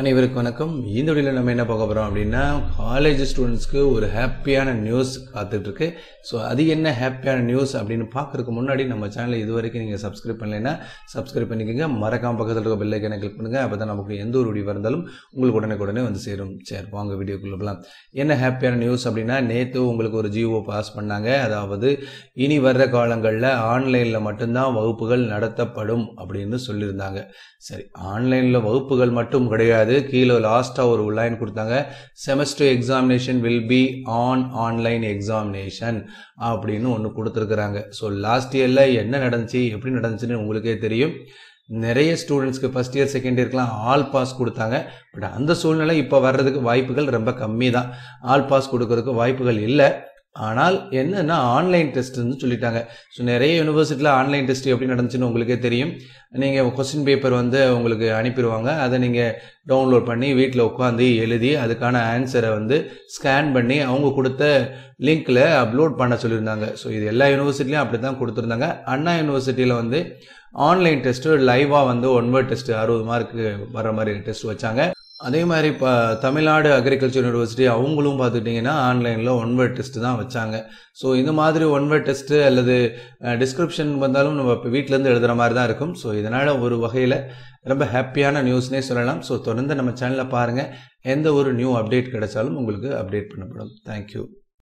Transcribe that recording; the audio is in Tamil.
அனைவருக்கு வணக்கம் இந்த வழியில் நம்ம என்ன பார்க்க போகிறோம் அப்படின்னா காலேஜ் ஸ்டூடெண்ட்ஸ்க்கு ஒரு ஹாப்பியான நியூஸ் காத்துட்ருக்கு ஸோ அது என்ன ஹாப்பியான நியூஸ் அப்படின்னு பார்க்குறதுக்கு முன்னாடி நம்ம சேனலை இது வரைக்கும் நீங்கள் சப்ஸ்கிரைப் பண்ணலைன்னா சப்ஸ்கிரைப் பண்ணிக்கோங்க மறக்காம பக்கத்தில் இருக்க பெல்லைக்கனை கிளிக் பண்ணுங்கள் அப்போ தான் நமக்கு எந்த ஒரு வீடியோ இருந்தாலும் உங்களுக்கு உடனே உடனே வந்து சேரும் சேர் வாங்க வீடியோக்குள்ளே என்ன ஹாப்பியான நியூஸ் அப்படின்னா நேற்று உங்களுக்கு ஒரு ஜிஓ பாஸ் பண்ணாங்க அதாவது இனி வர்ற காலங்களில் ஆன்லைனில் மட்டும்தான் வகுப்புகள் நடத்தப்படும் அப்படின்னு சொல்லியிருந்தாங்க சரி ஆன்லைனில் வகுப்புகள் மட்டும் கிடையாது கிடையாது கீழே லாஸ்ட்டாக ஒரு லைன் கொடுத்தாங்க semester examination will be on online examination அப்படின்னு ஒன்று கொடுத்துருக்குறாங்க ஸோ லாஸ்ட் இயரில் என்ன நடந்துச்சு எப்படி நடந்துச்சுன்னு உங்களுக்கே தெரியும் நிறைய ஸ்டூடெண்ட்ஸ்க்கு ஃபஸ்ட் இயர் செகண்ட் இயர்க்கெலாம் ஆல் பாஸ் கொடுத்தாங்க பட் அந்த சூழ்நிலை இப்போ வர்றதுக்கு வாய்ப்புகள் ரொம்ப கம்மி தான் ஆல் பாஸ் கொடுக்கறதுக்கு வாய்ப்புகள் இல்லை ஆனால் என்னன்னா ஆன்லைன் டெஸ்ட்னு சொல்லிட்டாங்க ஸோ நிறைய யூனிவர்சிட்டியில் ஆன்லைன் டெஸ்ட் எப்படி நடந்துச்சுன்னு உங்களுக்கே தெரியும் நீங்கள் கொஸ்டின் பேப்பர் வந்து உங்களுக்கு அனுப்பிடுவாங்க அதை நீங்கள் டவுன்லோட் பண்ணி வீட்டில் உட்காந்து எழுதி அதுக்கான ஆன்சரை வந்து ஸ்கேன் பண்ணி அவங்க கொடுத்த லிங்க்கில் அப்லோட் பண்ண சொல்லியிருந்தாங்க ஸோ இது எல்லா யூனிவர்சிட்டிலையும் அப்படி தான் கொடுத்துருந்தாங்க அண்ணா யூனிவர்சிட்டியில் வந்து ஆன்லைன் டெஸ்ட்டு லைவாக வந்து ஒன் டெஸ்ட்டு அறுபது மார்க்கு வர மாதிரி டெஸ்ட் வச்சாங்க அதே மாதிரி இப்போ தமிழ்நாடு அக்ரிகல்ச்சர் யூனிவர்சிட்டி அவங்களும் பார்த்துட்டிங்கன்னா ஆன்லைனில் ஒன் ஒன்வே டெஸ்ட்டு தான் வச்சாங்க ஸோ இந்த மாதிரி ஒன் ஒன்வே டெஸ்ட்டு அல்லது டிஸ்கிரிப்ஷன் வந்தாலும் நம்ம இப்போ வீட்டிலேருந்து எழுதுகிற மாதிரி தான் இருக்கும் ஸோ இதனால் ஒரு வகையில் ரொம்ப ஹாப்பியான நியூஸ்னே சொல்லலாம் ஸோ தொடர்ந்து நம்ம சேனலில் பாருங்கள் எந்த ஒரு நியூ அப்டேட் கிடைச்சாலும் உங்களுக்கு அப்டேட் பண்ணப்படும் தேங்க்யூ